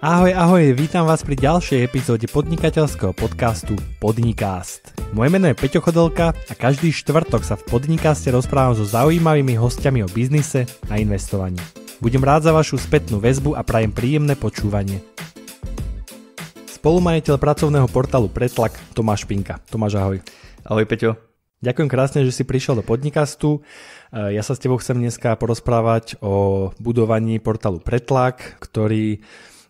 Ahoj, ahoj, vítam vás pri ďalšej epizóde podnikateľského podcastu Podnikást. Moje meno je Peťo Chodelka a každý štvrtok sa v Podnikáste rozprávam so zaujímavými hostiami o biznise a investovaní. Budem rád za vašu spätnú väzbu a prajem príjemné počúvanie. Spolumajiteľ pracovného portálu Pretlak Tomáš Pinka. Tomáš, ahoj. Ahoj, Peťo. Ďakujem krásne, že si prišiel do podnikastu. E, ja sa s tebou chcem dneska porozprávať o budovaní portálu Pretlak, ktorý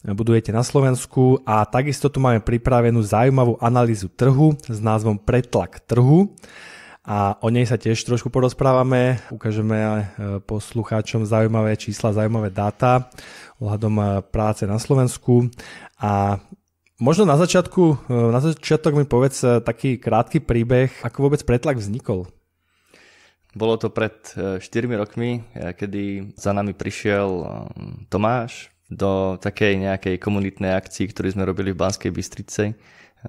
budujete na Slovensku a takisto tu máme pripravenú zaujímavú analýzu trhu s názvom Pretlak trhu a o nej sa tiež trošku porozprávame, ukážeme eh, poslucháčom zaujímavé čísla, zaujímavé dáta ohľadom eh, práce na Slovensku a Možno na začiatku, eh, na začiatok mi povedz taký krátky príbeh, ako vôbec pretlak vznikol. Bolo to pred 4 rokmi, kedy za nami prišiel Tomáš, do takej nejakej komunitnej akcii, ktorú sme robili v Banskej Bystrici.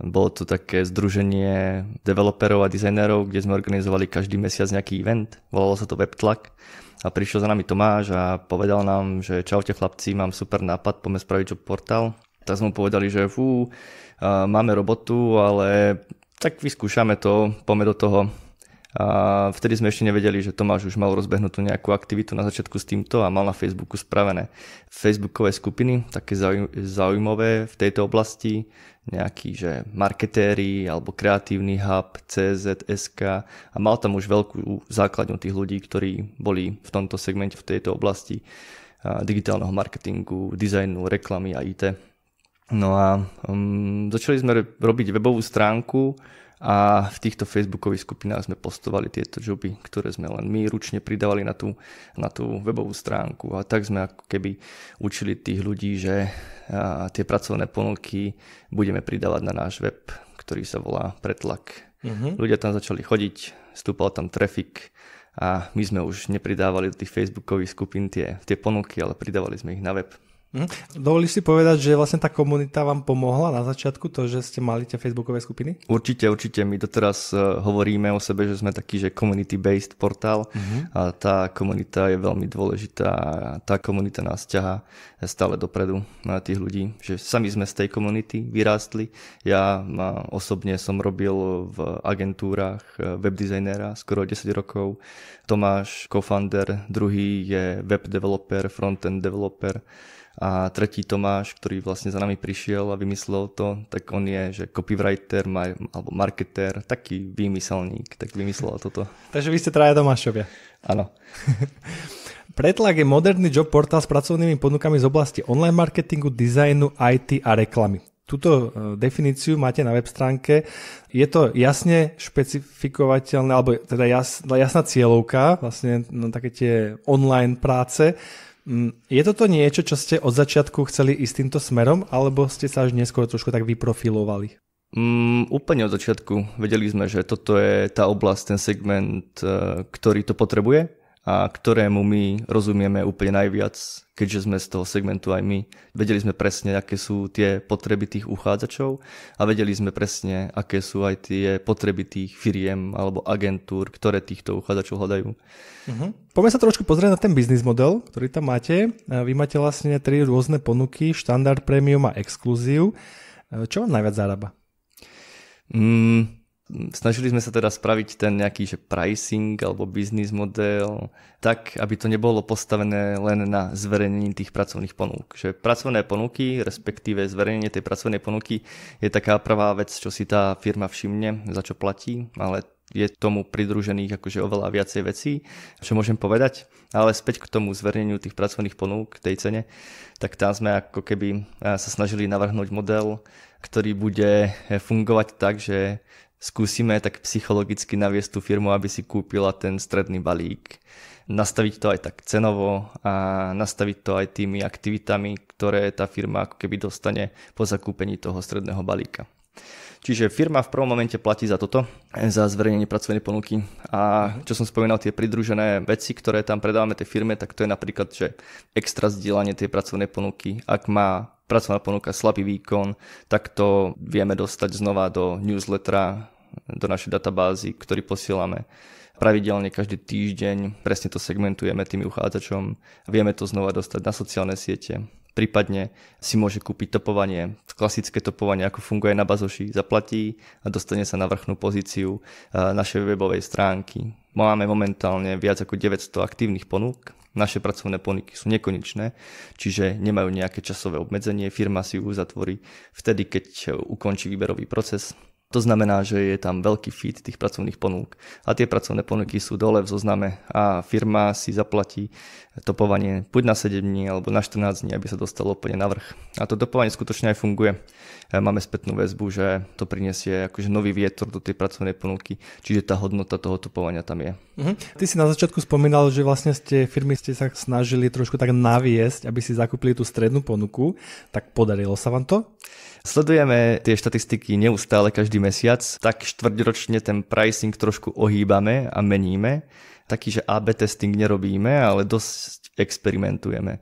Bolo to také združenie developerov a dizajnerov, kde sme organizovali každý mesiac nejaký event, volalo sa to WebTlak a prišiel za nami Tomáš a povedal nám, že čaute chlapci, mám super nápad, poďme spraviť job portál. Tak sme mu povedali, že fú, máme robotu, ale tak vyskúšame to, poďme do toho. A vtedy sme ešte nevedeli, že Tomáš už mal rozbehnutú nejakú aktivitu na začiatku s týmto a mal na Facebooku spravené Facebookové skupiny, také zaujímavé v tejto oblasti, nejaký, že marketéri alebo kreatívny hub, CZSK a mal tam už veľkú základňu tých ľudí, ktorí boli v tomto segmente, v tejto oblasti digitálneho marketingu, dizajnu, reklamy a IT. No a um, začali sme robiť webovú stránku, a v týchto facebookových skupinách sme postovali tieto joby, ktoré sme len my ručne pridávali na tú, na tú webovú stránku a tak sme ako keby učili tých ľudí, že tie pracovné ponuky budeme pridávať na náš web, ktorý sa volá Pretlak. Mm-hmm. Ľudia tam začali chodiť, stúpal tam trafik a my sme už nepridávali do tých facebookových skupín tie, tie ponuky, ale pridávali sme ich na web. Mm-hmm. Dovolíš si povedať, že vlastne tá komunita vám pomohla na začiatku, to, že ste mali tie facebookové skupiny? Určite, určite. My doteraz eh, hovoríme o sebe, že sme taký, že community-based portál mm-hmm. a tá komunita je veľmi dôležitá. a Tá komunita nás ťahá stále dopredu na tých ľudí, že sami sme z tej komunity vyrástli. Ja osobne som robil v agentúrach eh, webdesignera skoro 10 rokov. Tomáš, co druhý je web developer, frontend developer a tretí Tomáš, ktorý vlastne za nami prišiel a vymyslel to, tak on je, že copywriter ma, alebo marketer, taký vymyselník, tak vymyslel toto. Takže vy ste traja Tomášovia. Áno. Pretlak je moderný job portál s pracovnými ponukami z oblasti online marketingu, dizajnu, IT a reklamy. Túto e, definíciu máte na web stránke. Je to jasne špecifikovateľné, alebo teda jas, jasná cieľovka, vlastne na no, také tie online práce, Mm, je toto niečo, čo ste od začiatku chceli ísť týmto smerom, alebo ste sa až neskôr trošku tak vyprofilovali? Mm, úplne od začiatku. Vedeli sme, že toto je tá oblasť, ten segment, eh, ktorý to potrebuje a ktorému my rozumieme úplne najviac, keďže sme z toho segmentu aj my. Vedeli sme presne, aké sú tie potreby tých uchádzačov a vedeli sme presne, aké sú aj tie potreby tých firiem alebo agentúr, ktoré týchto uchádzačov hľadajú. Uh-huh. Poďme sa trošku pozrieť na ten biznis model, ktorý tam máte. E, vy máte vlastne tri rôzne ponuky, štandard, premium a exkluzív. E, čo vám najviac zarába? Mm, snažili sme sa teda spraviť ten nejaký že pricing alebo business model tak, aby to nebolo postavené len na zverejnení tých pracovných ponúk. Že pracovné ponuky, respektíve zverejnenie tej pracovnej ponuky je taká prvá vec, čo si tá firma všimne, za čo platí, ale je tomu pridružených akože oveľa viacej vecí, čo môžem povedať. Ale späť k tomu zverejneniu tých pracovných ponúk, tej cene, tak tam sme ako keby eh, sa snažili navrhnúť model, ktorý bude eh, fungovať tak, že skúsime tak psychologicky naviesť tú firmu, aby si kúpila ten stredný balík. Nastaviť to aj tak cenovo a nastaviť to aj tými aktivitami, ktoré tá firma ako keby dostane po zakúpení toho stredného balíka. Čiže firma v prvom momente platí za toto, za zverejnenie pracovnej ponuky. A mhm. čo som spomínal, tie pridružené veci, ktoré tam predávame tej firme, tak to je napríklad, že extra zdieľanie tej pracovnej ponuky. Ak má pracovná ponuka slabý výkon, tak to vieme dostať znova do newslettera do našej databázy, ktorý posielame pravidelne každý týždeň. Presne to segmentujeme tým uchádzačom. Vieme to znova dostať na sociálne siete. Prípadne si môže kúpiť topovanie, klasické topovanie, ako funguje na bazoši, zaplatí a dostane sa na vrchnú pozíciu e, našej webovej stránky. Máme momentálne viac ako 900 aktívnych ponúk, naše pracovné ponuky sú nekonečné, čiže nemajú nejaké časové obmedzenie, firma si ju uzatvorí vtedy, keď ukončí výberový proces to znamená, že je tam veľký fit tých pracovných ponúk a tie pracovné ponuky sú dole v zozname a firma si zaplatí topovanie buď na 7 dní alebo na 14 dní, aby sa dostalo úplne na vrch. A to topovanie skutočne aj funguje. E, máme spätnú väzbu, že to prinesie akože nový vietor do tej pracovnej ponuky, čiže tá hodnota toho topovania tam je. Mhm. Ty si na začiatku spomínal, že vlastne ste firmy ste sa snažili trošku tak naviesť, aby si zakúpili tú strednú ponuku, tak podarilo sa vám to? Sledujeme tie štatistiky neustále každý mesiac, tak štvrťročne ten pricing trošku ohýbame a meníme. Taký, že AB testing nerobíme, ale dosť experimentujeme. E,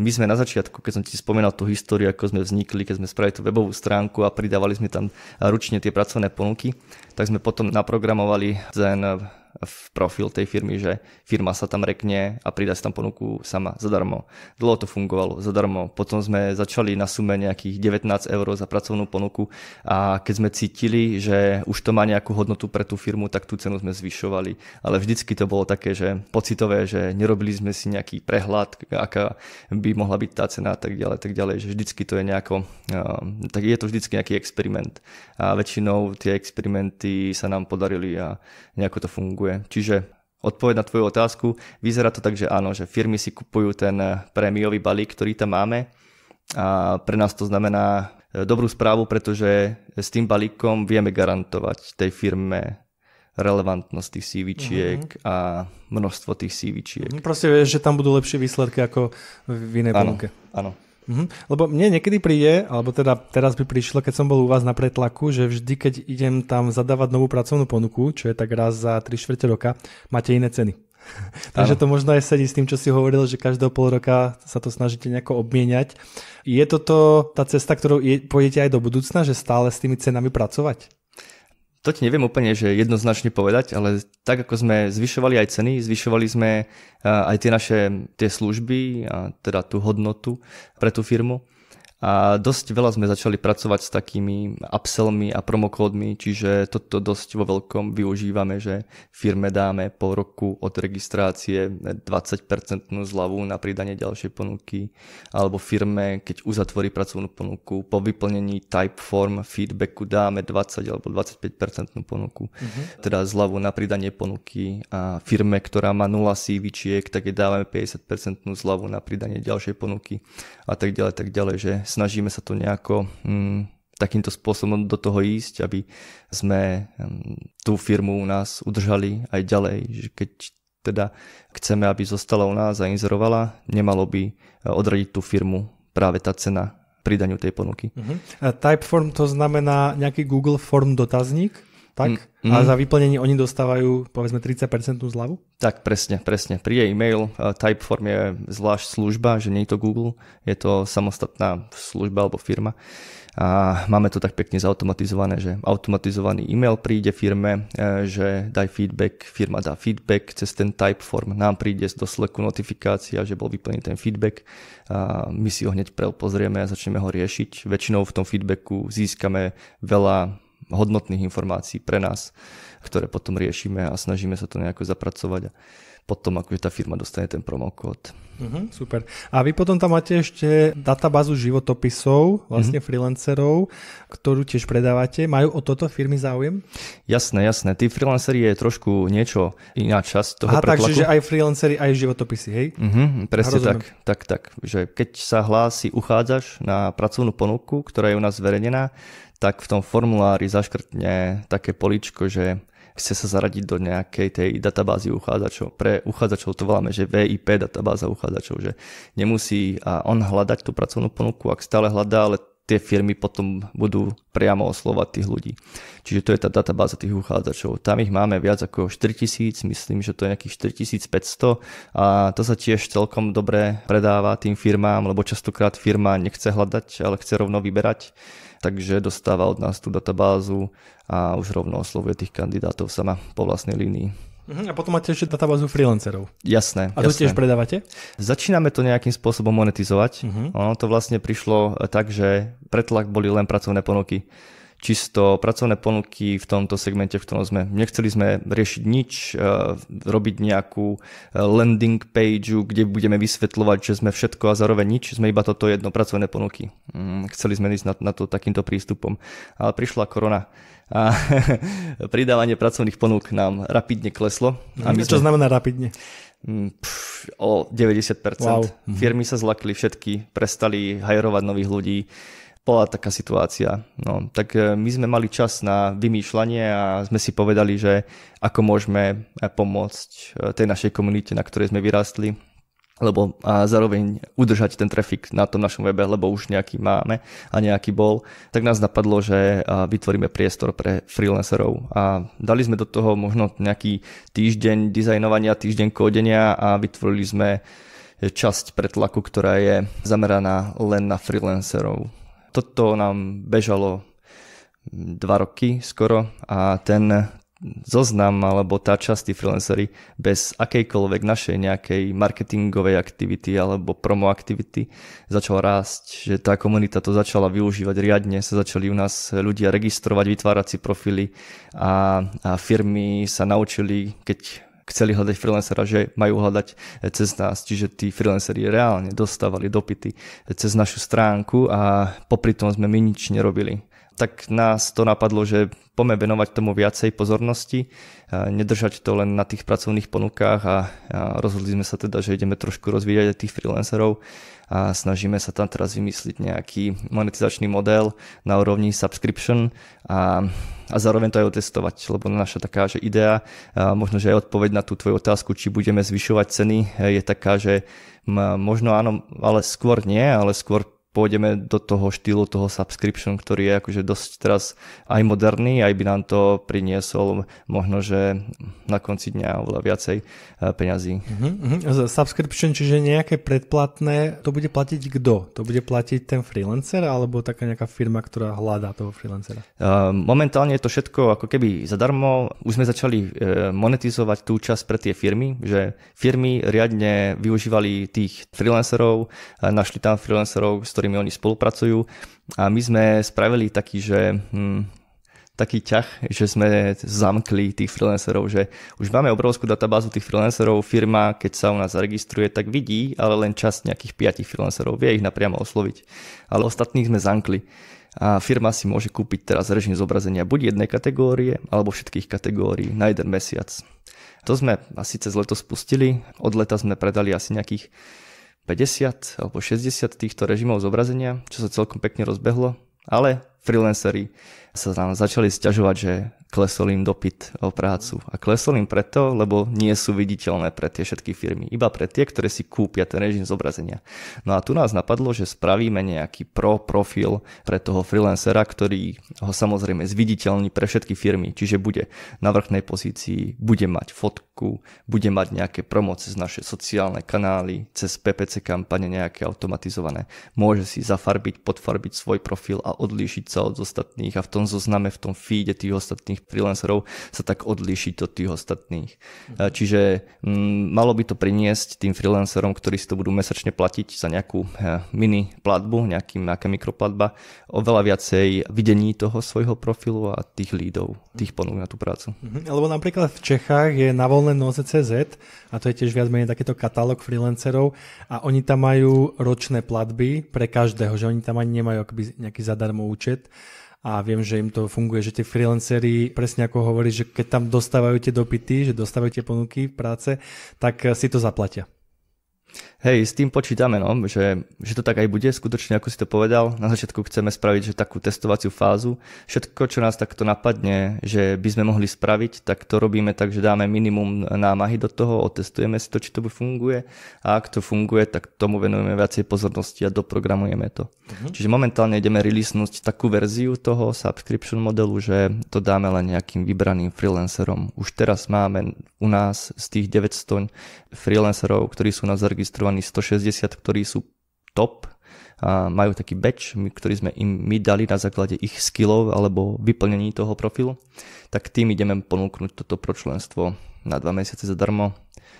my sme na začiatku, keď som ti spomenal tú históriu, ako sme vznikli, keď sme spravili tú webovú stránku a pridávali sme tam ručne tie pracovné ponuky, tak sme potom naprogramovali ten v profil tej firmy, že firma sa tam rekne a pridá si tam ponuku sama, zadarmo. Dlho to fungovalo, zadarmo. Potom sme začali na sume nejakých 19 eur za pracovnú ponuku a keď sme cítili, že už to má nejakú hodnotu pre tú firmu, tak tú cenu sme zvyšovali. Ale vždycky to bolo také, že pocitové, že nerobili sme si nejaký prehľad, aká by mohla byť tá cena a tak ďalej, tak ďalej, že vždycky to je nejako, ehm, tak je to vždycky nejaký experiment. A väčšinou tie experimenty sa nám podarili a nejako to fungovalo funguje. Čiže odpoveď na tvoju otázku, vyzerá to tak, že áno, že firmy si kupujú ten eh, prémiový balík, ktorý tam máme a pre nás to znamená eh, dobrú správu, pretože s tým balíkom vieme garantovať tej firme relevantnosť tých cv mm-hmm. a množstvo tých CV-čiek. Proste vieš, že tam budú lepšie výsledky ako v inej áno, Áno. Mm-hmm. Lebo mne niekedy príde, alebo teda teraz by prišlo, keď som bol u vás na pretlaku, že vždy, keď idem tam zadávať novú pracovnú ponuku, čo je tak raz za 3 čtvrte roka, máte iné ceny. Takže to možno aj sedí s tým, čo si hovoril, že každého pol roka sa to snažíte nejako obmieniať. Je toto tá cesta, ktorou pôjdete aj do budúcna, že stále s tými cenami pracovať? to ti neviem úplne, že jednoznačne povedať, ale tak ako sme zvyšovali aj ceny, zvyšovali sme eh, aj tie naše tie služby a teda tú hodnotu pre tú firmu, a dosť veľa sme začali pracovať s takými upsellmi a promokódmi, čiže toto dosť vo veľkom využívame, že firme dáme po roku od registrácie 20% zľavu na pridanie ďalšej ponuky, alebo firme, keď uzatvorí pracovnú ponuku, po vyplnení type form feedbacku dáme 20 alebo 25% ponuku, mm-hmm. teda zľavu na pridanie ponuky a firme, ktorá má 0 CVčiek, tak je dávame 50% zľavu na pridanie ďalšej ponuky a tak ďalej, tak ďalej, že snažíme sa to nejako mm, takýmto spôsobom do toho ísť, aby sme mm, tú firmu u nás udržali aj ďalej. Že keď teda chceme, aby zostala u nás a inzerovala, nemalo by e, odradiť tú firmu práve tá cena pridaniu tej ponuky. Uh-huh. typeform to znamená nejaký Google Form dotazník? tak? Mm, mm. A za vyplnenie oni dostávajú povedzme 30% zľavu? Tak, presne, presne. Príde e-mail, e, Typeform je zvlášť služba, že nie je to Google, je to samostatná služba alebo firma. A máme to tak pekne zautomatizované, že automatizovaný e-mail príde firme, e, že daj feedback, firma dá feedback cez ten Typeform, nám príde do Slacku notifikácia, že bol vyplnený ten feedback, a my si ho hneď pozrieme a začneme ho riešiť. Väčšinou v tom feedbacku získame veľa hodnotných informácií pre nás, ktoré potom riešime a snažíme sa to nejako zapracovať a potom akože tá firma dostane ten promokód. Uh-huh, mhm, super. A vy potom tam máte ešte databázu životopisov, vlastne uh-huh. freelancerov, ktorú tiež predávate. Majú o toto firmy záujem? Jasné, jasné. Tí freelanceri je trošku niečo iná časť toho Aha, pretlaku. takže že aj freelanceri, aj životopisy, hej? Uh-huh, presne tak, tak, tak. Že keď sa hlási, uchádzaš na pracovnú ponuku, ktorá je u nás zverejnená, tak v tom formulári zaškrtne také poličko, že chce sa zaradiť do nejakej tej databázy uchádzačov. Pre uchádzačov to voláme, že VIP databáza uchádzačov, že nemusí a on hľadať tú pracovnú ponuku, ak stále hľadá, ale tie firmy potom budú priamo oslovať tých ľudí. Čiže to je tá databáza tých uchádzačov. Tam ich máme viac ako 4000, myslím, že to je nejakých 4500 a to sa tiež celkom dobre predáva tým firmám, lebo častokrát firma nechce hľadať, ale chce rovno vyberať takže dostáva od nás tú databázu a už rovno oslovuje tých kandidátov sama po vlastnej línii. Mhm, a potom máte ešte databázu freelancerov. Jasné. A to jasné. tiež predávate? Začíname to nejakým spôsobom monetizovať. Uh-huh. Ono to vlastne prišlo tak, že pretlak boli len pracovné ponuky čisto pracovné ponuky v tomto segmente, v ktorom sme. Nechceli sme riešiť nič, e, robiť nejakú e, landing page, kde budeme vysvetľovať, že sme všetko a zároveň nič, sme iba toto jedno pracovné ponuky. Mm, chceli sme ísť na, na to takýmto prístupom, ale prišla korona a pridávanie pracovných ponúk nám rapidne kleslo. A my Čo znamená rapidne? Mm, o 90%. Wow. Firmy sa zlakli všetky, prestali hajrovať nových ľudí bola taká situácia. No, tak e, my sme mali čas na vymýšľanie a sme si povedali, že ako môžeme e, pomôcť e, tej našej komunite, na ktorej sme vyrástli, lebo a zároveň udržať ten trafik na tom našom webe, lebo už nejaký máme a nejaký bol, tak nás napadlo, že vytvoríme priestor pre freelancerov a dali sme do toho možno nejaký týždeň dizajnovania, týždeň kódenia a vytvorili sme časť pretlaku, ktorá je zameraná len na freelancerov. Toto nám bežalo dva roky skoro a ten zoznam alebo tá časť tí freelancery bez akejkoľvek našej nejakej marketingovej aktivity alebo promo aktivity začal rásť, že tá komunita to začala využívať riadne, sa začali u nás ľudia registrovať, vytvárať si profily a, a firmy sa naučili, keď chceli hľadať freelancera, že majú hľadať eh, cez nás. Čiže tí freelanceri reálne dostávali dopity eh, cez našu stránku a popri tom sme my nič nerobili tak nás to napadlo, že poďme venovať tomu viacej pozornosti, nedržať to len na tých pracovných ponukách a, rozhodli sme sa teda, že ideme trošku rozvíjať aj tých freelancerov a snažíme sa tam teraz vymysliť nejaký monetizačný model na úrovni subscription a, a zároveň to aj otestovať, lebo naša taká, že idea, možno, že aj odpoveď na tú tvoju otázku, či budeme zvyšovať ceny, je taká, že možno áno, ale skôr nie, ale skôr pôjdeme do toho štýlu toho subscription, ktorý je akože dosť teraz aj moderný, aj by nám to priniesol možno, že na konci dňa oveľa viacej eh, peňazí. Uh-huh, uh-huh. Subscription, čiže nejaké predplatné, to bude platiť kto? To bude platiť ten freelancer alebo taká nejaká firma, ktorá hľadá toho freelancera? Uh, momentálne je to všetko ako keby zadarmo. Už sme začali eh, monetizovať tú časť pre tie firmy, že firmy riadne využívali tých freelancerov, našli tam freelancerov, s ktorými ktorými oni spolupracujú. A my sme spravili taký, že hm, taký ťah, že sme zamkli tých freelancerov, že už máme obrovskú databázu tých freelancerov, firma, keď sa u nás registruje, tak vidí, ale len časť nejakých 5 freelancerov, vie ich napriamo osloviť. Ale ostatných sme zamkli. A firma si môže kúpiť teraz režim zobrazenia buď jednej kategórie, alebo všetkých kategórií na jeden mesiac. To sme asi cez leto spustili, od leta sme predali asi nejakých 50 alebo 60 týchto režimov zobrazenia, čo sa celkom pekne rozbehlo, ale freelancery sa nám začali sťažovať, že klesol im dopyt o prácu. A klesol im preto, lebo nie sú viditeľné pre tie všetky firmy. Iba pre tie, ktoré si kúpia ten režim zobrazenia. No a tu nás napadlo, že spravíme nejaký pro profil pre toho freelancera, ktorý ho samozrejme zviditeľní pre všetky firmy. Čiže bude na vrchnej pozícii, bude mať fotku, bude mať nejaké promoce z naše sociálne kanály, cez PPC kampane nejaké automatizované. Môže si zafarbiť, podfarbiť svoj profil a odlíšiť sa od ostatných a v tom zozname, v tom feede tých ostatných iných freelancerov sa tak odlíšiť od tých ostatných. Čiže m, mm, malo by to priniesť tým freelancerom, ktorí si to budú mesačne platiť za nejakú eh, mini platbu, nejaký, nejaká mikroplatba, oveľa viacej videní toho svojho profilu a tých lídov, tých ponúk na tú prácu. Mhm. Alebo napríklad v Čechách je na voľné noze CZ a to je tiež viac menej takýto katalóg freelancerov a oni tam majú ročné platby pre každého, že oni tam ani nemajú akoby nejaký zadarmo účet a viem, že im to funguje, že tie freelancery, presne ako hovorí, že keď tam dostávajú tie dopity, že dostávajú tie ponuky v práce, tak si to zaplatia. Hej, s tým počítame, no, že, že to tak aj bude, skutočne ako si to povedal. Na začiatku chceme spraviť že takú testovaciu fázu. Všetko, čo nás takto napadne, že by sme mohli spraviť, tak to robíme tak, že dáme minimum námahy do toho, otestujeme si to, či to funguje a ak to funguje, tak tomu venujeme viacej pozornosti a doprogramujeme to. Mhm. Čiže momentálne ideme releasenúť takú verziu toho subscription modelu, že to dáme len nejakým vybraným freelancerom. Už teraz máme u nás z tých 900 freelancerov, ktorí sú nás zaregistrovaní 160, ktorí sú top a majú taký batch, ktorý sme im my dali na základe ich skillov alebo vyplnení toho profilu, tak tým ideme ponúknuť toto pročlenstvo na 2 mesiace zadarmo.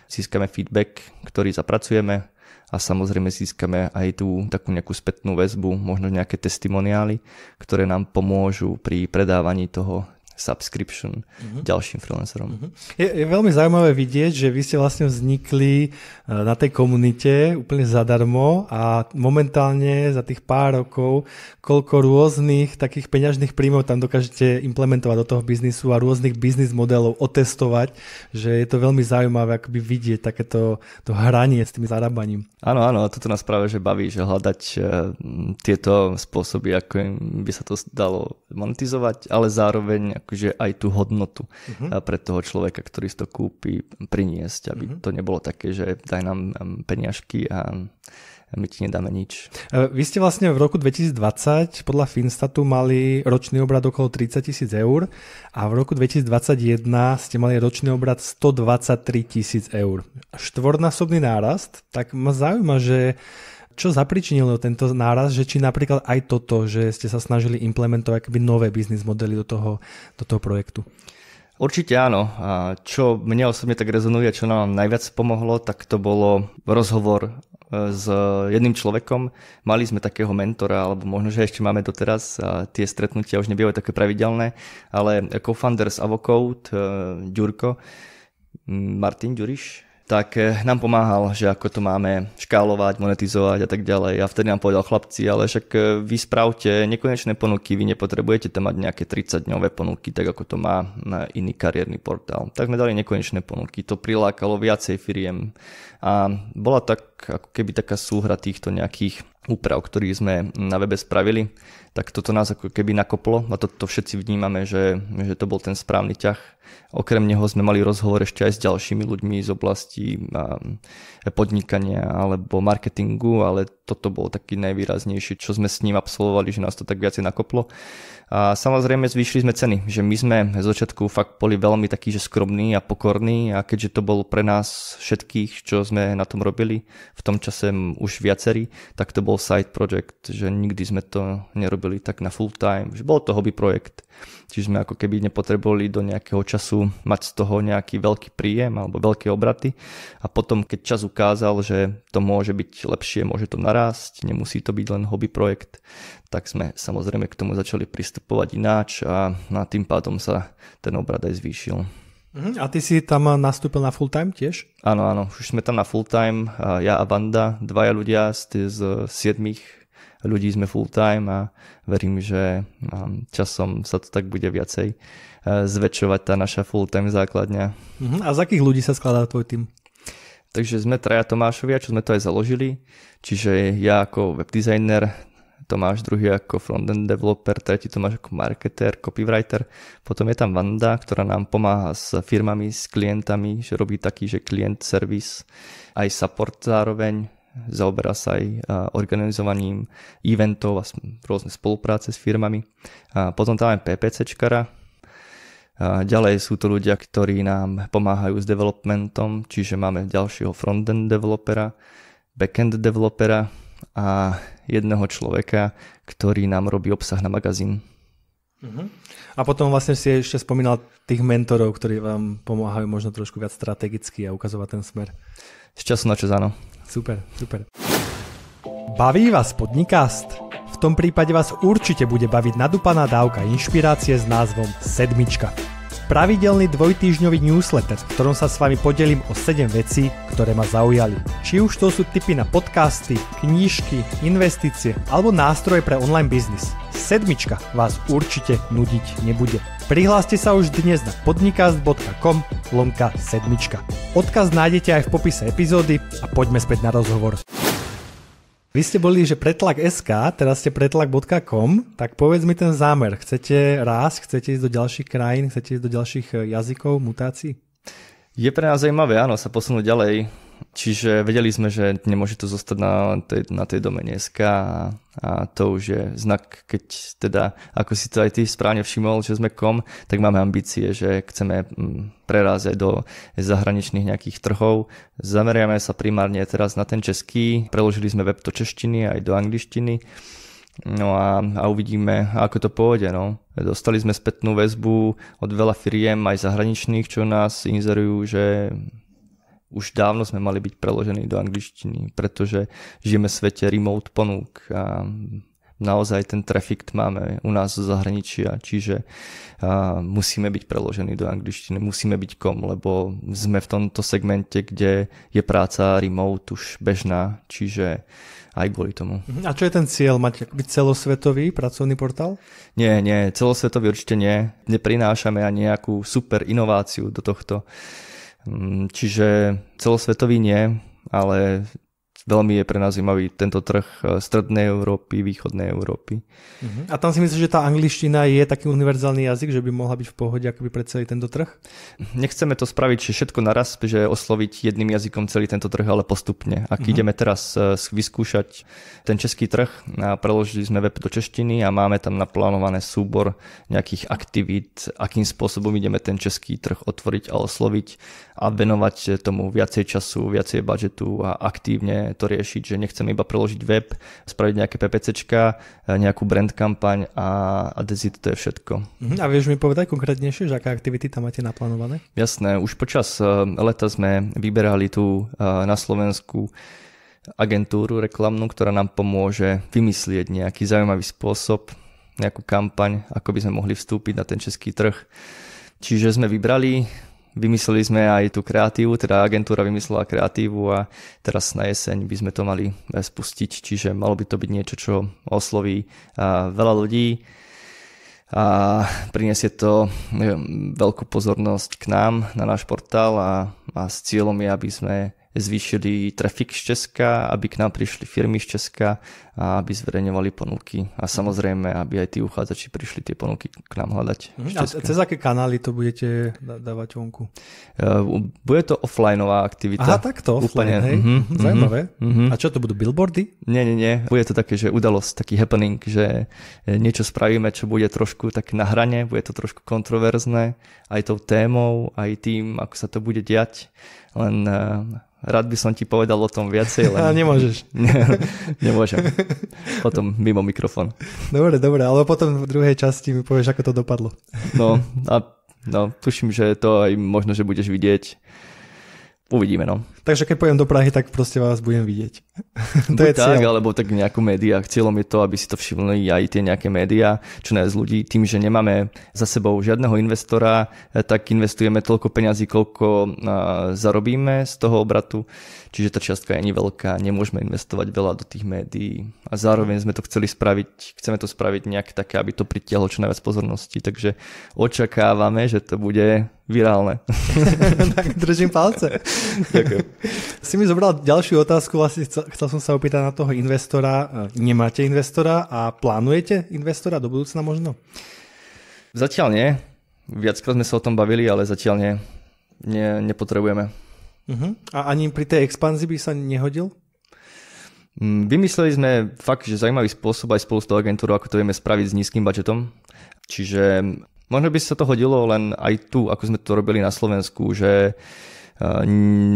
Získame feedback, ktorý zapracujeme a samozrejme získame aj tú takú nejakú spätnú väzbu, možno nejaké testimoniály, ktoré nám pomôžu pri predávaní toho subscription uh-huh. ďalším freelancerom. Uh-huh. Je, je veľmi zaujímavé vidieť, že vy ste vlastne vznikli e, na tej komunite úplne zadarmo a momentálne za tých pár rokov, koľko rôznych takých peňažných príjmov tam dokážete implementovať do toho biznisu a rôznych biznis modelov otestovať, že je to veľmi zaujímavé akoby vidieť takéto to hranie s tým zarábaním. Áno, áno, a toto nás práve že baví, že hľadať e, tieto spôsoby, ako by sa to dalo monetizovať, ale zároveň akože aj tú hodnotu uh-huh. pre toho človeka, ktorý si to kúpi, priniesť, aby uh-huh. to nebolo také, že daj nám peniažky a my ti nedáme nič. E, vy ste vlastne v roku 2020 podľa Finstatu mali ročný obrad okolo 30 tisíc eur a v roku 2021 ste mali ročný obrad 123 tisíc eur. Štvornásobný nárast, tak ma zaujíma, že čo zapričinilo tento náraz, že či napríklad aj toto, že ste sa snažili implementovať akoby nové biznis modely do toho, do toho projektu? Určite áno. A čo mne osobne tak rezonuje, čo nám najviac pomohlo, tak to bolo rozhovor e, s jedným človekom. Mali sme takého mentora, alebo možno, že ešte máme doteraz. A tie stretnutia už nebývajú také pravidelné, ale co-founder z Avocode, Ďurko, Martin Ďuriš, tak eh, nám pomáhal, že ako to máme škálovať, monetizovať a tak ďalej. A vtedy nám povedal chlapci, ale však eh, vy spravte nekonečné ponuky, vy nepotrebujete tam mať nejaké 30-dňové ponuky, tak ako to má iný kariérny portál. Tak sme dali nekonečné ponuky, to prilákalo viacej firiem. A bola tak tak, ako keby taká súhra týchto nejakých úprav, ktorý sme na webe spravili, tak toto nás ako keby nakoplo a toto to všetci vnímame, že, že to bol ten správny ťah. Okrem neho sme mali rozhovor ešte aj s ďalšími ľuďmi z oblasti um, podnikania alebo marketingu, ale toto bol taký najvýraznejší, čo sme s ním absolvovali, že nás to tak viacej nakoplo. A samozrejme zvýšili sme ceny, že my sme z začiatku fakt boli veľmi takí, že skromní a pokorní a keďže to bol pre nás všetkých, čo sme na tom robili, v tom čase už viacerí, tak to bol side project, že nikdy sme to nerobili tak na full time, že bol to hobby projekt, čiže sme ako keby nepotrebovali do nejakého času mať z toho nejaký veľký príjem alebo veľké obraty a potom keď čas ukázal, že to môže byť lepšie, môže to narásť, nemusí to byť len hobby projekt, tak sme samozrejme k tomu začali pristupovať ináč a tým pádom sa ten obrad aj zvýšil. Mhm, a ty si tam eh, nastúpil na full time tiež? Áno, áno, už sme tam na full time, eh, ja a Vanda, dvaja ľudia z, z siedmých ľudí sme full time a verím, že ehm, časom sa to tak bude viacej eh, zväčšovať tá naša full time základňa. Mhm, a z akých ľudí sa skladá tvoj tým? Takže sme traja Tomášovia, čo sme to aj založili. Čiže ja ako webdesigner, Tomáš, druhý ako frontend developer, tretí Tomáš ako marketer, copywriter. Potom je tam Vanda, ktorá nám pomáha s firmami, s klientami, že robí taký, že klient service, aj support zároveň, zaoberá sa aj organizovaním eventov a rôzne spolupráce s firmami. A potom tam aj PPCčkara. A ďalej sú to ľudia, ktorí nám pomáhajú s developmentom, čiže máme ďalšieho frontend developera, backend developera a jedného človeka, ktorý nám robí obsah na magazín. Uh-huh. A potom vlastne si ešte spomínal tých mentorov, ktorí vám pomáhajú možno trošku viac strategicky a ukazovať ten smer. Z času na čas áno. Super, super. Baví vás podnikast? V tom prípade vás určite bude baviť nadúpaná dávka inšpirácie s názvom Sedmička pravidelný dvojtýžňový newsletter, v ktorom sa s vami podelím o 7 vecí, ktoré ma zaujali. Či už to sú tipy na podcasty, knížky, investície alebo nástroje pre online biznis. Sedmička vás určite nudiť nebude. Prihláste sa už dnes na podnikast.com lomka sedmička. Odkaz nájdete aj v popise epizódy a poďme späť na rozhovor. Vy ste boli, že pretlak SK, teraz ste pretlak.com, tak povedz mi ten zámer. Chcete raz, chcete ísť do ďalších krajín, chcete ísť do ďalších eh, jazykov, mutácií? Je pre nás zaujímavé, áno, sa posunúť ďalej Čiže vedeli sme, že nemôže to zostať na tej, na tej domene SK a, a to už je znak, keď teda, ako si to aj ty správne všimol, že sme kom, tak máme ambície, že chceme mm, prerázať do zahraničných nejakých trhov. Zameriame sa primárne teraz na ten český, preložili sme web do češtiny aj do angličtiny. No a, a uvidíme, ako to pôjde. No. Dostali sme spätnú väzbu od veľa firiem, aj zahraničných, čo nás inzerujú, že už dávno sme mali byť preložení do angličtiny, pretože žijeme v svete remote ponúk a naozaj ten trafik máme u nás zo zahraničia, čiže a, musíme byť preložení do angličtiny, musíme byť kom, lebo sme v tomto segmente, kde je práca remote už bežná, čiže aj kvôli tomu. Mhm. A čo je ten cieľ? Mať celosvetový pracovný portál? Nie, nie, celosvetový určite nie. Neprinášame ani nejakú super inováciu do tohto Hm, čiže celosvetový nie, ale veľmi je pre nás zaujímavý tento trh eh, strednej Európy, východnej Európy. Uh-huh. A tam si myslíš, že tá angličtina je taký univerzálny jazyk, že by mohla byť v pohode akoby pre celý tento trh? Nechceme to spraviť, že všetko naraz, že osloviť jedným jazykom celý tento trh, ale postupne. Ak uh-huh. ideme teraz eh, vyskúšať ten český trh a preložili sme web do češtiny a máme tam naplánované súbor nejakých aktivít, akým spôsobom ideme ten český trh otvoriť a osloviť a venovať tomu viacej času, viacej budžetu a aktívne to riešiť, že nechceme iba preložiť web, spraviť nejaké PPCčka, eh, nejakú brand kampaň a, a that's to je všetko. Mhm. A vieš mi povedať konkrétnejšie, že aké aktivity tam máte naplánované? Jasné, už počas eh, leta sme vyberali tu eh, na Slovensku agentúru reklamnú, ktorá nám pomôže vymyslieť nejaký zaujímavý spôsob, nejakú kampaň, ako by sme mohli vstúpiť na ten český trh. Čiže sme vybrali vymysleli sme aj tú kreatívu, teda agentúra vymyslela kreatívu a teraz na jeseň by sme to mali eh, spustiť, čiže malo by to byť niečo, čo osloví eh, veľa ľudí a prinesie to veľkú pozornosť k nám na náš portál a, a s cieľom je, aby sme zvýšili trafik z Česka, aby k nám prišli firmy z Česka a aby zverejňovali ponuky. A mhm. samozrejme, aby aj tí uchádzači prišli tie ponuky k nám hľadať. Mhm. A cez aké kanály to budete dávať vonku? Uh, bude to offlineová aktivita. Aha, to offline, hej? Mm-hmm, mhm, Zajímavé. Mm-hmm. A čo to budú billboardy? Nie, nie, nie. Bude to také, že udalosť, taký happening, že eh, niečo spravíme, čo bude trošku tak na hrane, bude to trošku kontroverzné aj tou témou, aj tým, ako sa to bude diať len eh, rád by som ti povedal o tom viacej. Len... A nemôžeš. nemôžem. Potom mimo mikrofón. Dobre, dobre, ale potom v druhej časti mi povieš, ako to dopadlo. No a no, tuším, že to aj možno, že budeš vidieť Uvidíme, no. Takže keď pojem do Prahy, tak proste vás budem vidieť. to Buď je cieľ. tak, alebo tak nejakú médiách. Cieľom je to, aby si to všimli aj tie nejaké médiá, čo najviac ľudí. Tým, že nemáme za sebou žiadneho investora, eh, tak investujeme toľko peňazí, koľko eh, zarobíme z toho obratu. Čiže tá čiastka je ani veľká, nemôžeme investovať veľa do tých médií. A zároveň sme to chceli spraviť, chceme to spraviť nejak také, aby to pritiahlo čo najviac pozornosti. Takže očakávame, že to bude virálne. tak držím palce. Ďakujem. Si mi zobral ďalšiu otázku, vlastne chcel, chcel som sa opýtať na toho investora. Nemáte investora a plánujete investora do budúcna možno? Zatiaľ nie. Viackrát sme sa o tom bavili, ale zatiaľ nie. nie nepotrebujeme. Uh-huh. A ani pri tej expanzii by sa nehodil? Mm, vymysleli sme fakt, že zaujímavý spôsob aj spolu s tou agentúrou, ako to vieme spraviť s nízkym budžetom. Čiže Možno by sa to hodilo len aj tu, ako sme to robili na Slovensku, že eh,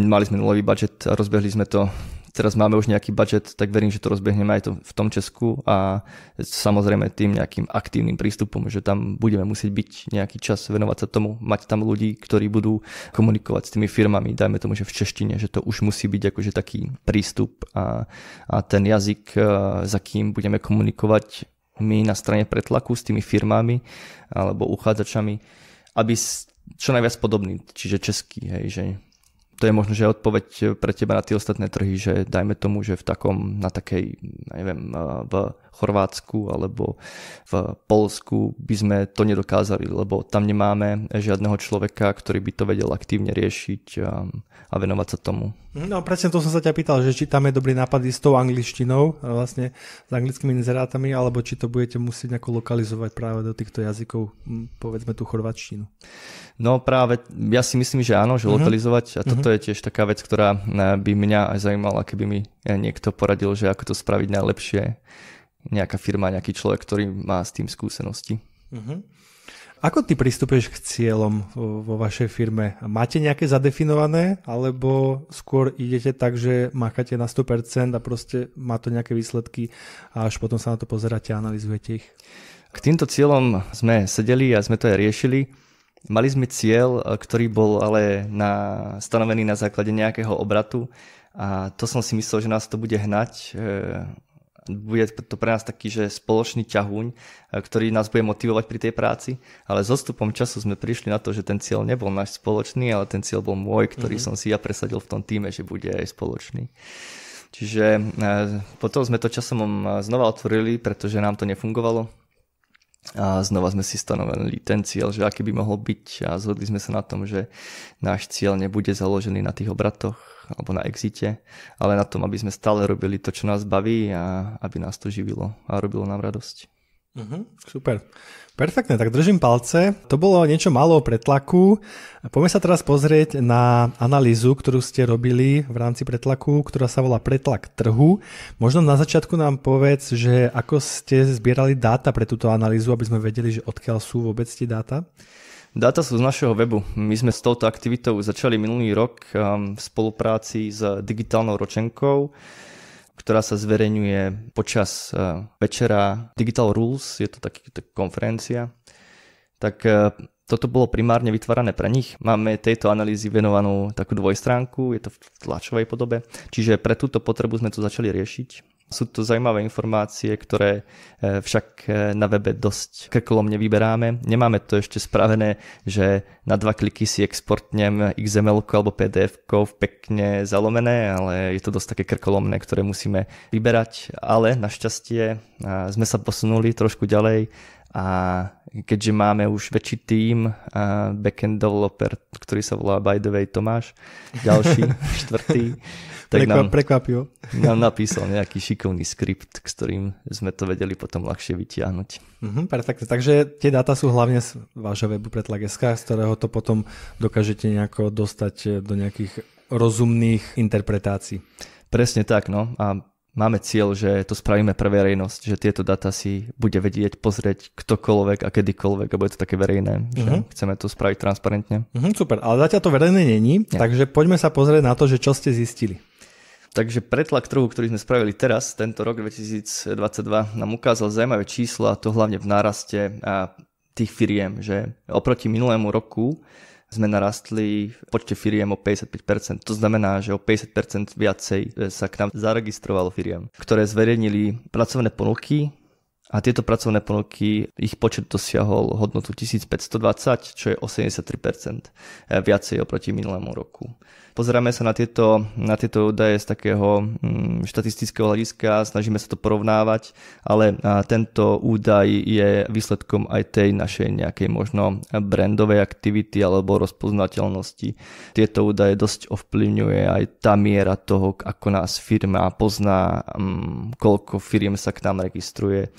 mali sme nulový budget a rozbehli sme to. Teraz máme už nejaký budget, tak verím, že to rozbehneme aj to v tom Česku a samozrejme tým nejakým aktívnym prístupom, že tam budeme musieť byť nejaký čas, venovať sa tomu, mať tam ľudí, ktorí budú komunikovať s tými firmami, dajme tomu, že v češtine, že to už musí byť akože taký prístup a, a ten jazyk, eh, za kým budeme komunikovať, my na strane pretlaku s tými firmami alebo uchádzačami, aby čo najviac podobný, čiže český, hej, že to je možno, že odpoveď pre teba na tie ostatné trhy, že dajme tomu, že v takom, na takej, neviem, eh, v Chorvátsku alebo v Polsku by sme to nedokázali, lebo tam nemáme žiadneho človeka, ktorý by to vedel aktívne riešiť a, um, a venovať sa tomu. Mhm, no presne to som sa ťa pýtal, že či tam je dobrý nápad s tou angličtinou, e, vlastne s anglickými inzerátami, alebo či to budete musieť nejako lokalizovať práve do týchto jazykov, povedzme tú chorvačtinu. No práve, ja si myslím, že áno, že uh-huh. lokalizovať a toto uh-huh. je tiež taká vec, ktorá e, by mňa aj zaujímala, keby mi e, niekto poradil, že ako to spraviť najlepšie nejaká firma, nejaký človek, ktorý má s tým skúsenosti. Uh-huh. Ako ty pristupuješ k cieľom vo vašej firme? Máte nejaké zadefinované, alebo skôr idete tak, že makáte na 100% a proste má to nejaké výsledky a až potom sa na to pozeráte a analizujete ich? K týmto cieľom sme sedeli a sme to aj riešili. Mali sme cieľ, ktorý bol ale na, stanovený na základe nejakého obratu a to som si myslel, že nás to bude hnať. E- bude to pre nás taký, že spoločný ťahuň, e, ktorý nás bude motivovať pri tej práci, ale s odstupom času sme prišli na to, že ten cieľ nebol náš spoločný, ale ten cieľ bol môj, ktorý mm-hmm. som si ja presadil v tom týme, že bude aj spoločný. Čiže e, potom sme to časom e, znova otvorili, pretože nám to nefungovalo a znova sme si stanovili ten cieľ, že aký by mohol byť a zhodli sme sa na tom, že náš cieľ nebude založený na tých obratoch, alebo na exite, ale na tom, aby sme stále robili to, čo nás baví a aby nás to živilo a robilo nám radosť. Uh-huh, super. Perfektne, tak držím palce. To bolo niečo málo o pretlaku. Poďme sa teraz pozrieť na analýzu, ktorú ste robili v rámci pretlaku, ktorá sa volá pretlak trhu. Možno na začiatku nám povedz, že ako ste zbierali dáta pre túto analýzu, aby sme vedeli, že odkiaľ sú vôbec tie dáta. Dáta sú z našeho webu. My sme s touto aktivitou začali minulý rok um, v spolupráci s digitálnou ročenkou, ktorá sa zverejňuje počas uh, večera Digital Rules, je to taký, tak konferencia. Tak uh, toto bolo primárne vytvárané pre nich. Máme tejto analýzy venovanú takú dvojstránku, je to v tlačovej podobe, čiže pre túto potrebu sme to začali riešiť. Sú to zaujímavé informácie, ktoré e, však e, na webe dosť krkolomne vyberáme. Nemáme to ešte spravené, že na dva kliky si exportnem xml alebo pdf pekne zalomené, ale je to dosť také krkolomné, ktoré musíme vyberať. Ale našťastie sme sa posunuli trošku ďalej a keďže máme už väčší tým. a backend developer, ktorý sa volá by the way Tomáš, ďalší, štvrtý, tak nám, prekvapil. nám napísal nejaký šikovný skript, s ktorým sme to vedeli potom ľahšie vytiahnuť. Mm-hmm, perfektne, takže tie dáta sú hlavne z vášho webu Pretlak.sk, z ktorého to potom dokážete nejako dostať do nejakých rozumných interpretácií. Presne tak, no. A máme cieľ, že to spravíme pre verejnosť, že tieto data si bude vedieť pozrieť ktokoľvek a kedykoľvek, a bude to také verejné, že uh-huh. chceme to spraviť transparentne. Uh-huh, super, ale zatiaľ to verejné není, ja. takže poďme sa pozrieť na to, že čo ste zistili. Takže pretlak trhu, ktorý sme spravili teraz, tento rok 2022, nám ukázal zaujímavé čísla, to hlavne v náraste a tých firiem, že oproti minulému roku sme narastli v počte firiem o 55%. To znamená, že o 50% viacej e, sa k nám zaregistrovalo firiem, ktoré zverejnili pracovné ponuky a tieto pracovné ponuky, ich počet dosiahol hodnotu 1520, čo je 83% e, viacej oproti minulému roku. Pozeráme sa na tieto, na tieto údaje z takého mm, štatistického hľadiska, snažíme sa to porovnávať, ale tento údaj je výsledkom aj tej našej nejakej možno brandovej aktivity alebo rozpoznateľnosti. Tieto údaje dosť ovplyvňuje aj tá miera toho, ako nás firma pozná, mm, koľko firiem sa k nám registruje.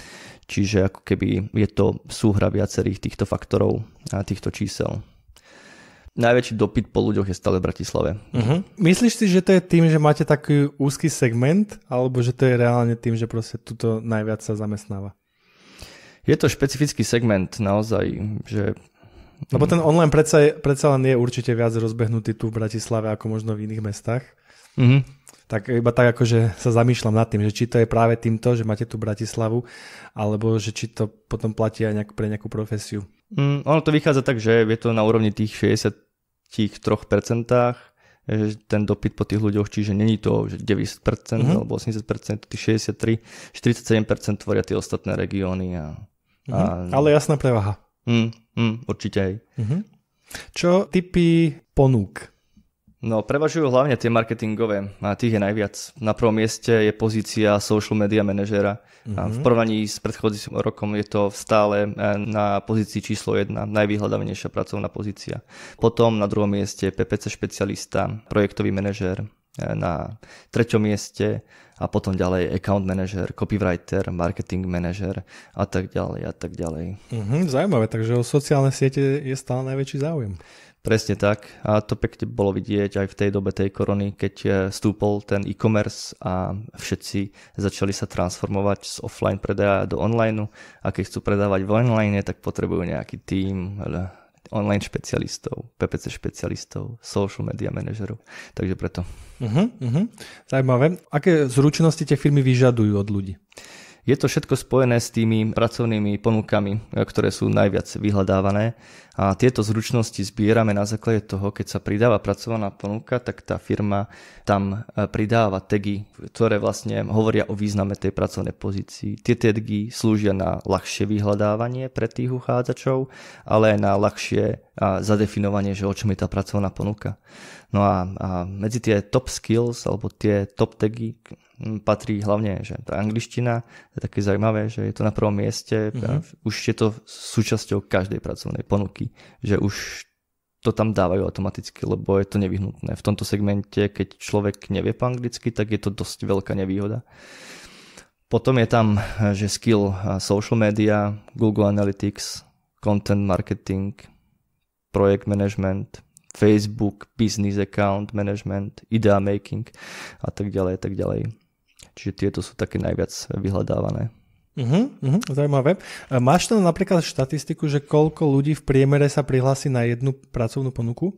Čiže ako keby je to súhra viacerých týchto faktorov a týchto čísel najväčší dopyt po ľuďoch je stále v Bratislave. Uh-huh. Myslíš si, že to je tým, že máte taký úzky segment, alebo že to je reálne tým, že proste tuto najviac sa zamestnáva? Je to špecifický segment naozaj, že... Lebo ten online predsa, je, predsa len je určite viac rozbehnutý tu v Bratislave ako možno v iných mestách. Uh-huh. Tak iba tak akože sa zamýšľam nad tým, že či to je práve týmto, že máte tu Bratislavu, alebo že či to potom platí aj nejak pre nejakú profesiu. Mm, ono to vychádza tak, že je to na úrovni tých 63%, že ten dopyt po tých ľuďoch, čiže není to že 90% mm-hmm. alebo 80%, tých 63, 47% tvoria tie ostatné regióny. A, mm-hmm. a... Mhm. Ale jasná prevaha. Mm, mm, určite aj. Mm-hmm. Čo typy ponúk No, prevažujú hlavne tie marketingové a tých je najviac. Na prvom mieste je pozícia social media manažera. Mm-hmm. v mhm. porovnaní s predchádzajúcim rokom je to stále e, na pozícii číslo 1, najvýhľadávanejšia pracovná pozícia. Potom na druhom mieste PPC špecialista, projektový manažer, e, na treťom mieste a potom ďalej account manager, copywriter, marketing manager a tak ďalej a tak ďalej. Mm-hmm, zaujímavé, takže o sociálne siete je stále najväčší záujem. Presne tak a to pekne bolo vidieť aj v tej dobe tej korony, keď eh, stúpol ten e-commerce a všetci začali sa transformovať z offline predaja do online a keď chcú predávať v online, tak potrebujú nejaký tím online špecialistov, PPC špecialistov, social media manažerov, takže preto. Uh-huh, mhm, mhm. uh-huh. Zajímavé. Aké zručnosti tie firmy vyžadujú od ľudí? Uh, je to všetko spojené s tými pracovnými ponukami, e, ktoré sú najviac vyhľadávané a tieto zručnosti zbierame na základe toho, keď sa pridáva pracovaná ponuka, tak tá firma tam e, pridáva tagy, ktoré vlastne hovoria o význame tej pracovnej pozícii. Tie tagy slúžia na ľahšie vyhľadávanie pre tých uchádzačov, ale aj na ľahšie e, zadefinovanie, že o čom je tá pracovná ponuka. No a, a medzi tie top skills alebo tie top tagy patrí hlavne že tá angličtina, je také zaujímavé, že je to na prvom mieste, mm-hmm. už je to súčasťou každej pracovnej ponuky, že už to tam dávajú automaticky, lebo je to nevyhnutné. V tomto segmente, keď človek nevie po anglicky, tak je to dosť veľká nevýhoda. Potom je tam, že skill social media, Google Analytics, content marketing, projekt management, Facebook, business account management, idea making a tak ďalej, tak ďalej. Čiže tieto sú také najviac vyhľadávané. Uh-huh, uh-huh, zaujímavé. E, máš tam napríklad štatistiku, že koľko ľudí v priemere sa prihlási na jednu pracovnú ponuku?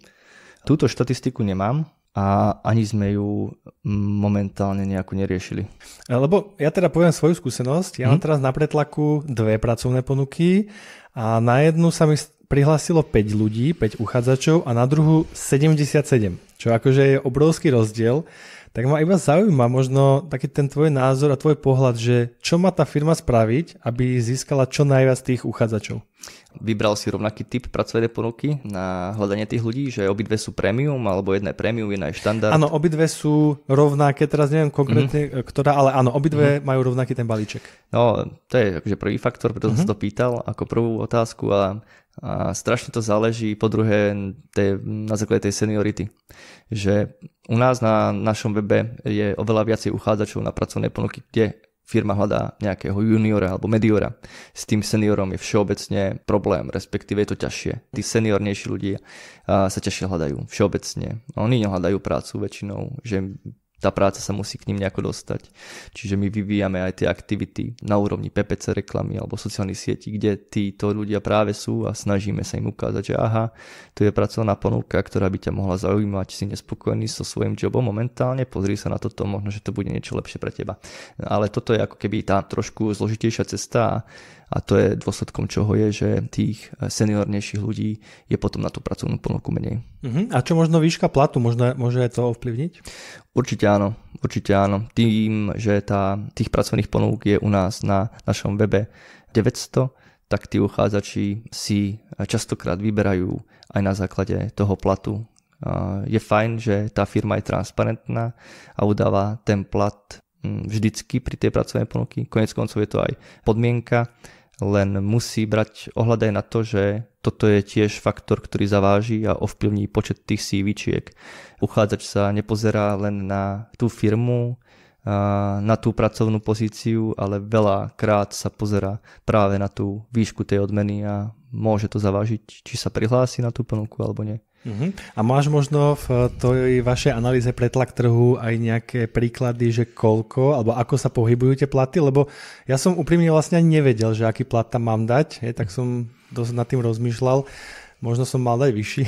Túto štatistiku nemám, a ani sme ju momentálne nejako neriešili. E, lebo ja teda poviem svoju skúsenosť. Ja mm. mám mhm. teraz na pretlaku dve pracovné ponuky a na jednu sa mi prihlásilo 5 ľudí, 5 uchádzačov a na druhú 77, čo akože je obrovský rozdiel tak ma iba zaujíma možno taký ten tvoj názor a tvoj pohľad, že čo má tá firma spraviť, aby získala čo najviac tých uchádzačov. Vybral si rovnaký typ pracovnej ponuky na hľadanie tých ľudí, že obidve sú premium, alebo jedné je premium, jedna je štandard? Áno, obidve sú rovnaké, teraz neviem konkrétne, mm-hmm. ktorá, ale áno, obidve mm-hmm. majú rovnaký ten balíček. No, to je akože prvý faktor, preto mm-hmm. som sa mhm. to pýtal ako prvú otázku a a strašne to záleží po druhé tej, na základe tej seniority. Že u nás na našom webe je oveľa viacej uchádzačov na pracovné ponuky, kde firma hľadá nejakého juniora alebo mediora. S tým seniorom je všeobecne problém, respektíve je to ťažšie. Tí seniornejší ľudia sa ťažšie hľadajú všeobecne. Oni nehľadajú prácu väčšinou, že tá práca sa musí k ním nejako dostať. Čiže my vyvíjame aj tie aktivity na úrovni PPC reklamy alebo sociálnych sietí, kde títo ľudia práve sú a snažíme sa im ukázať, že aha, tu je pracovná ponuka, ktorá by ťa mohla zaujímať, si nespokojný so svojím jobom momentálne, pozri sa na toto, možno, že to bude niečo lepšie pre teba. Ale toto je ako keby tá trošku zložitejšia cesta a to je dôsledkom čoho je, že tých eh, seniornejších ľudí je potom na tú pracovnú ponuku menej. Uh-huh. A čo možno výška platu, možno, môže to ovplyvniť? Určite áno, určite áno. Tým, že tá, tých pracovných ponúk je u nás na našom webe 900, tak tí uchádzači si eh, častokrát vyberajú aj na základe toho platu. Je fajn, že tá firma je transparentná a udáva ten plat mm, vždycky pri tej pracovnej ponuky. Konec koncov je to aj podmienka len musí brať ohľad aj na to, že toto je tiež faktor, ktorý zaváži a ovplyvní počet tých CVčiek. Uchádzač sa nepozerá len na tú firmu, na tú pracovnú pozíciu, ale veľa krát sa pozera práve na tú výšku tej odmeny a môže to zavážiť, či sa prihlási na tú ponuku alebo nie. Uh-huh. A máš možno v tej vašej analýze pretlak trhu aj nejaké príklady, že koľko alebo ako sa pohybujú tie platy? Lebo ja som úprimne vlastne ani nevedel, že aký plat tam mám dať, je, tak som dosť nad tým rozmýšľal. Možno som mal aj vyšší,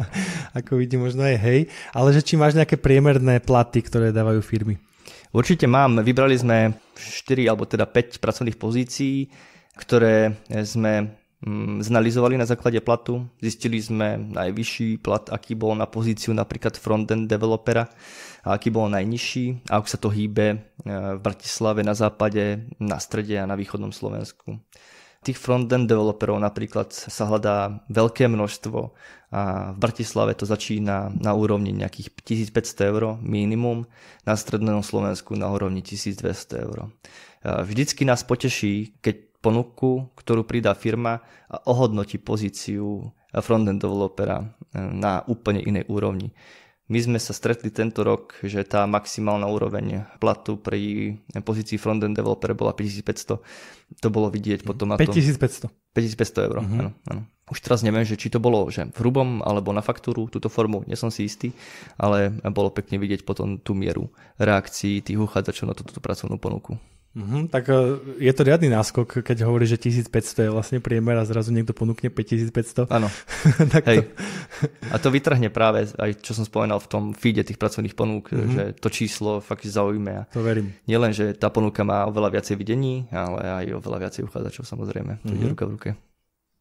ako vidím, možno aj hej. Ale že či máš nejaké priemerné platy, ktoré dávajú firmy? Určite mám. Vybrali sme 4 alebo teda 5 pracovných pozícií, ktoré sme Mm, znalizovali na základe platu, zistili sme najvyšší plat, aký bol na pozíciu napríklad frontend developera a aký bol najnižší a ako sa to hýbe e, v Bratislave na západe, na strede a na východnom Slovensku. Tých frontend developerov napríklad sa hľadá veľké množstvo a v Bratislave to začína na úrovni nejakých 1500 eur minimum, na strednom Slovensku na úrovni 1200 eur. E, vždycky nás poteší, keď ponuku, ktorú pridá firma a ohodnotí pozíciu frontend developera eh, na úplne inej úrovni. My sme sa stretli tento rok, že tá maximálna úroveň platu pri pozícii frontend developer bola 5500. To bolo vidieť potom na 5500. 5500 eur, mm-hmm. áno, áno. Už teraz neviem, že či to bolo že v hrubom alebo na faktúru, túto formu, nie som si istý, ale bolo pekne vidieť potom tú mieru reakcií tých uchádzačov na túto pracovnú ponuku. Mm-hmm, tak e, je to riadny náskok, keď hovorí, že 1500 je vlastne priemer a zrazu niekto ponúkne 5500. Áno. tak Hej. To... a to vytrhne práve, aj čo som spomenal v tom feede tých pracovných ponúk, mm-hmm. že to číslo fakt zaujíme. to verím. Nielen, že tá ponuka má oveľa viacej videní, ale aj oveľa viacej uchádzačov samozrejme. To mm-hmm. ide mhm. ruka v ruke.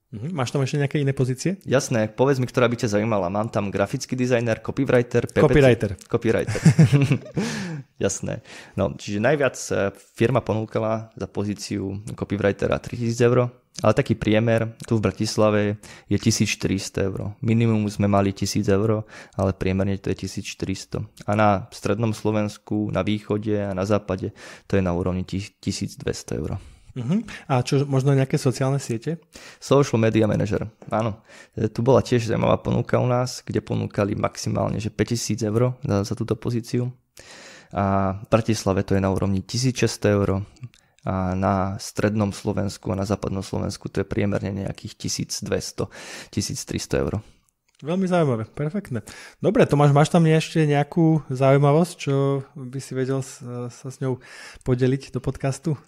Mm-hmm. Máš tam ešte nejaké iné pozície? Jasné, povedz mi, ktorá by ťa zaujímala. Mám tam grafický dizajner, copywriter, PPC. Copywriter. Copywriter. Jasné. No, čiže najviac e, firma ponúkala za pozíciu copywritera 3000 eur, ale taký priemer tu v Bratislave je 1400 eur. Minimum sme mali 1000 eur, ale priemerne to je 1400. A na strednom Slovensku, na východe a na západe to je na úrovni 1200 eur. Uh-huh. A čo, možno nejaké sociálne siete? Social Media Manager, áno. E, tu bola tiež zaujímavá ponuka u nás, kde ponúkali maximálne že 5000 eur za, za túto pozíciu. A v Bratislave to je na úrovni 1600 eur a na strednom Slovensku a na západnom Slovensku to je priemerne nejakých 1200-1300 eur. Veľmi zaujímavé, perfektné. Dobre, Tomáš, máš tam ešte nejakú zaujímavosť, čo by si vedel sa, sa s ňou podeliť do podcastu?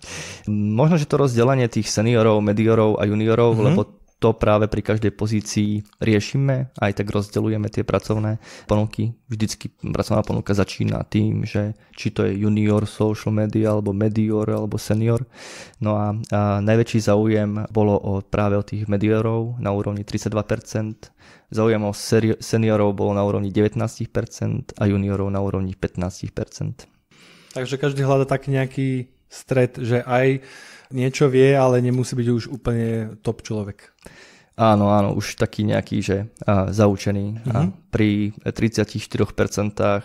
Možno, že to rozdelenie tých seniorov, mediorov a juniorov, mm-hmm. lebo to práve pri každej pozícii riešime, aj tak rozdeľujeme tie pracovné ponuky. Vždycky pracovná ponuka začína tým, že či to je junior, social media, alebo medior, alebo senior. No a, a najväčší záujem bolo o, práve o tých mediorov na úrovni 32%, záujem o seri- seniorov bolo na úrovni 19% a juniorov na úrovni 15%. Takže každý hľada taký nejaký stred, že aj niečo vie, ale nemusí byť už úplne top človek. Áno, áno, už taký nejaký, že a, zaučený. Mm-hmm. A mhm. pri 34%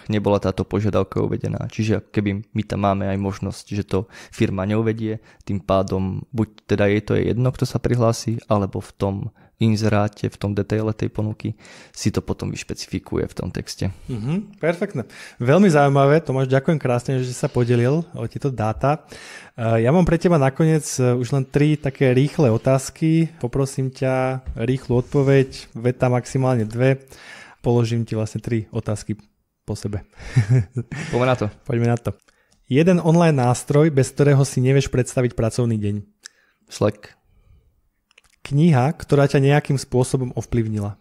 nebola táto požiadavka uvedená. Čiže keby my tam máme aj možnosť, že to firma neuvedie, tým pádom buď teda jej to je jedno, kto sa prihlási, alebo v tom inzeráte, v tom detaile tej ponuky, si to potom vyšpecifikuje v tom texte. Mm-hmm, perfektne. Veľmi zaujímavé, Tomáš, ďakujem krásne, že sa podelil o tieto dáta. Eh, ja mám pre teba nakoniec eh, už len tri také rýchle otázky. Poprosím ťa rýchlu odpoveď, veta maximálne dve. Položím ti vlastne tri otázky po sebe. Poďme na to. Poďme na to. Jeden online nástroj, bez ktorého si nevieš predstaviť pracovný deň. Slack kniha, ktorá ťa nejakým spôsobom ovplyvnila?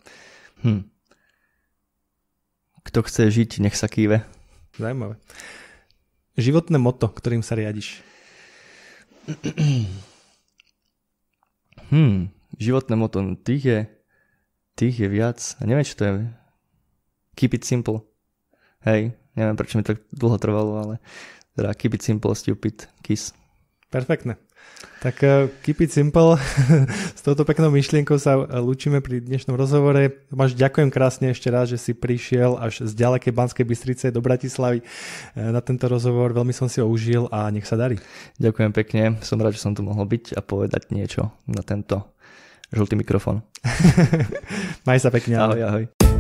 Hm. Kto chce žiť, nech sa kýve. Zajímavé. Životné moto, ktorým sa riadiš? Hm. životné moto, no, tých je, tých je viac. A neviem, čo to je. Keep it simple. Hej, neviem, prečo mi to dlho trvalo, ale teda keep it simple, stupid, kiss. Perfektne. Tak eh, keep it simple. S touto peknou myšlienkou sa eh, lúčime pri dnešnom rozhovore. Tomáš, ďakujem krásne ešte raz, že si prišiel až z ďalekej Banskej Bystrice do Bratislavy eh, na tento rozhovor. Veľmi som si ho užil a nech sa darí. Ďakujem pekne. Som rád, že som tu mohol byť a povedať niečo na tento žltý mikrofón. Maj sa pekne. Ahoj, ahoj. ahoj.